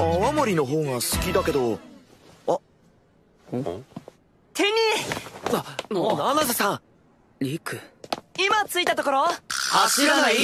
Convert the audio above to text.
泡盛の方が好きだけどあっ天にな七瀬さんリク今着いたところ走らない